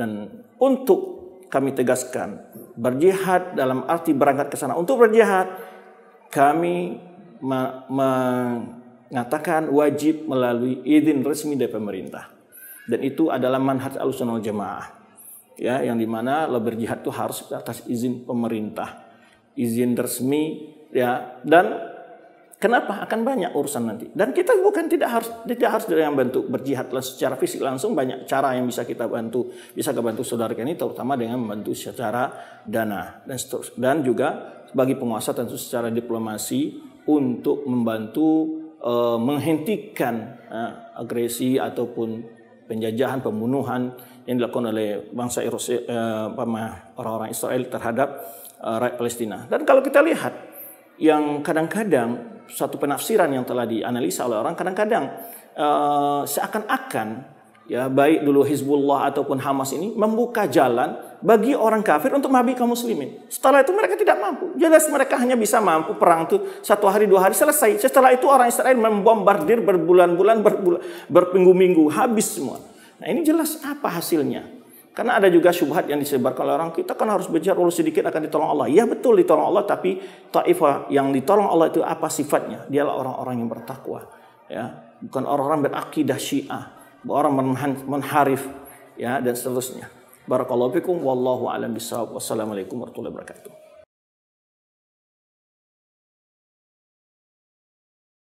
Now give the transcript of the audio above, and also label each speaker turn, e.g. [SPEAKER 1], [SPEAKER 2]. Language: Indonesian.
[SPEAKER 1] Dan untuk kami tegaskan, berjihad dalam arti berangkat ke sana. Untuk berjihad, kami mengatakan wajib melalui izin resmi dari pemerintah. Dan itu adalah manhaj al-sunnah jamaah. Ya, yang dimana lo berjihad itu harus atas izin pemerintah. Izin resmi ya dan Kenapa? Akan banyak urusan nanti. Dan kita bukan tidak harus tidak harus dengan bentuk berjihad secara fisik langsung banyak cara yang bisa kita bantu, bisa kita bantu saudara ini terutama dengan membantu secara dana dan dan juga bagi penguasa tentu secara diplomasi untuk membantu e, menghentikan e, agresi ataupun penjajahan pembunuhan yang dilakukan oleh bangsa orang eh, orang-orang Israel terhadap e, rakyat Palestina. Dan kalau kita lihat yang kadang-kadang satu penafsiran yang telah dianalisa oleh orang kadang-kadang uh, seakan-akan ya baik dulu Hizbullah ataupun Hamas ini membuka jalan bagi orang kafir untuk mabi kaum muslimin. Setelah itu mereka tidak mampu. Jelas mereka hanya bisa mampu perang itu satu hari dua hari selesai. Setelah itu orang Israel membombardir berbulan-bulan berbulan berminggu-minggu habis semua. Nah ini jelas apa hasilnya? Karena ada juga syubhat yang disebarkan oleh orang, kita kan harus belajar ulus sedikit akan ditolong Allah. Ya betul ditolong Allah, tapi ta'ifah yang ditolong Allah itu apa sifatnya? Dialah orang-orang yang bertakwa. Ya, bukan orang-orang berakidah syiah, orang menharif, ya dan seterusnya. Barakallahu fikum wallahu alam bissawab. Wassalamualaikum warahmatullahi wabarakatuh.